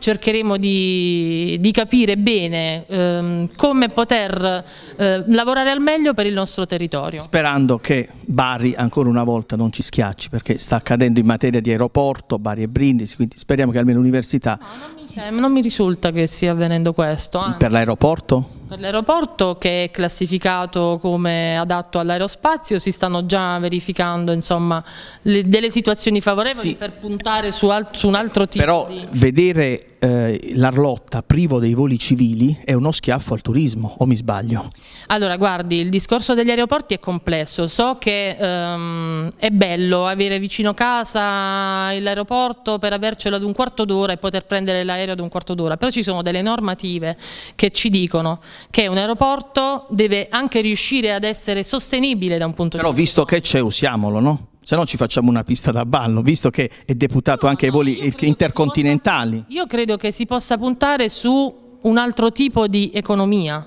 cercheremo di, di capire bene ehm, come poter eh, lavorare al meglio per il nostro territorio. Sperando che Bari ancora una volta non ci schiacci perché sta accadendo in materia di aeroporto, Bari e Brindisi, quindi speriamo che almeno l'università no, Sam, cioè, non mi risulta che stia avvenendo questo. Anzi, per l'aeroporto? Per l'aeroporto che è classificato come adatto all'aerospazio si stanno già verificando insomma, le, delle situazioni favorevoli sì. per puntare su, al, su, un altro tipo Però di... vedere eh, l'Arlotta privo dei voli civili è uno schiaffo al turismo, o mi sbaglio? Allora guardi, il discorso degli aeroporti è complesso, so che ehm, è bello avere vicino casa l'aeroporto per avercelo ad un quarto d'ora e poter prendere l'aeroporto aereo ad un quarto d'ora, però ci sono delle normative che ci dicono che un aeroporto deve anche riuscire ad essere sostenibile da un punto però di vista. Però visto che c'è usiamolo, no? se no ci facciamo una pista da ballo, visto che è deputato no, anche ai voli intercontinentali. Possa, io credo che si possa puntare su un altro tipo di economia,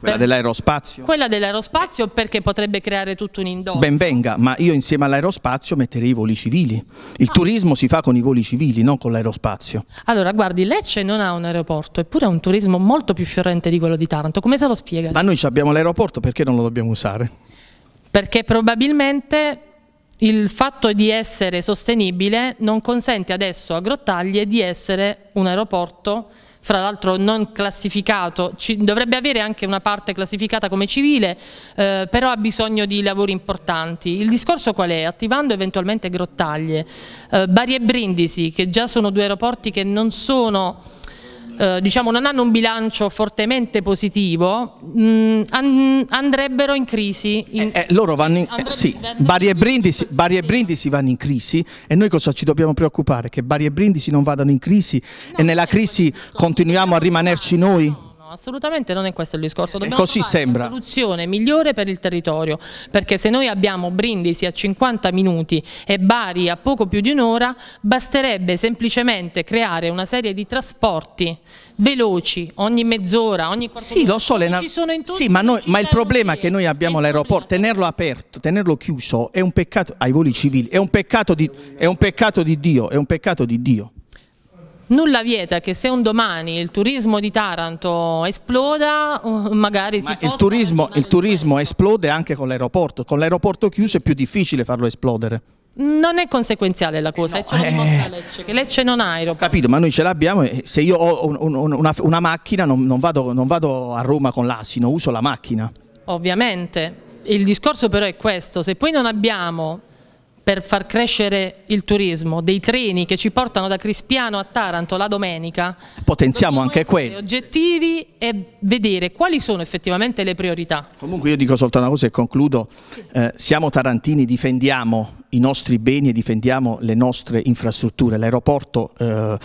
quella dell'aerospazio? Quella dell'aerospazio perché potrebbe creare tutto un indotto. Ben venga, ma io insieme all'aerospazio metterei i voli civili. Il ah. turismo si fa con i voli civili, non con l'aerospazio. Allora, guardi, Lecce non ha un aeroporto, eppure ha un turismo molto più fiorente di quello di Taranto. Come se lo spiega? Ma noi abbiamo l'aeroporto, perché non lo dobbiamo usare? Perché probabilmente il fatto di essere sostenibile non consente adesso a Grottaglie di essere un aeroporto fra l'altro non classificato, Ci, dovrebbe avere anche una parte classificata come civile, eh, però ha bisogno di lavori importanti. Il discorso qual è? Attivando eventualmente grottaglie, eh, Bari e Brindisi, che già sono due aeroporti che non sono eh, diciamo, non hanno un bilancio fortemente positivo mh, mm, an andrebbero in crisi. In... Eh, eh, loro vanno in, eh, sì, Bari e, Brindisi, Bari e, Brindisi, vanno in crisi e noi cosa ci dobbiamo preoccupare? Che Bari e Brindisi non vadano in crisi no, e nella crisi continuiamo a rimanerci noi? assolutamente non è questo il discorso. Eh, Dobbiamo Così sembra. una soluzione migliore per il territorio, perché se noi abbiamo Brindisi a 50 minuti e Bari a poco più di un'ora, basterebbe semplicemente creare una serie di trasporti veloci ogni mezz'ora, ogni quarto sì, lo so, le... ci sono intorno Sì, ma, noi, ma il problema è che noi abbiamo l'aeroporto, tenerlo aperto, tenerlo chiuso è un peccato ai voli civili, è un peccato di, è un peccato di Dio, è un peccato di Dio nulla vieta che se un domani il turismo di Taranto esploda, eh, magari Ma si il turismo, il turismo esplode anche con l'aeroporto, con l'aeroporto chiuso è più difficile farlo esplodere. Non è conseguenziale la cosa, eh no, è eh, Lecce, che Lecce non ha aeroporto. Capito, ma noi ce l'abbiamo, se io ho un, un, una, una, macchina non, non, vado, non vado a Roma con l'asino, uso la macchina. Ovviamente, il discorso però è questo, se poi non abbiamo per far crescere il turismo, dei treni che ci portano da Crispiano a Taranto la domenica. Potenziamo anche quello. Oggettivi e vedere quali sono effettivamente le priorità. Comunque io dico soltanto una cosa e concludo. Sì. Eh, siamo tarantini, difendiamo i nostri beni e difendiamo le nostre infrastrutture. L'aeroporto eh,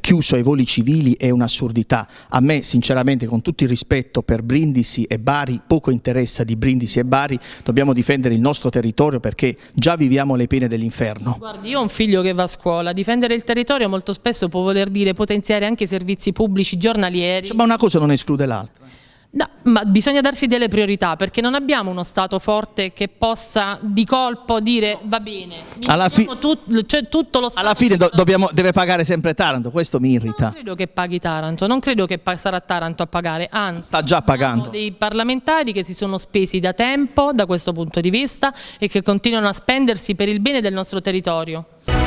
chiuso ai voli civili è un'assurdità. A me sinceramente con tutto il rispetto per Brindisi e Bari, poco interessa di Brindisi e Bari, dobbiamo difendere il nostro territorio perché già viviamo le pene dell'inferno. Guardi, io ho un figlio che va a scuola, difendere il territorio molto spesso può voler dire potenziare anche i servizi pubblici giornalieri. Cioè, ma una cosa non esclude l'altra. No, ma bisogna darsi delle priorità perché non abbiamo uno Stato forte che possa di colpo dire va bene, alla fi- tut cioè, tutto lo Stato. Alla fine do dobbiamo, deve pagare sempre Taranto, questo mi irrita. Non credo che paghi Taranto, non credo che sarà Taranto a pagare, anzi. Sta già pagando. dei parlamentari che si sono spesi da tempo da questo punto di vista e che continuano a spendersi per il bene del nostro territorio.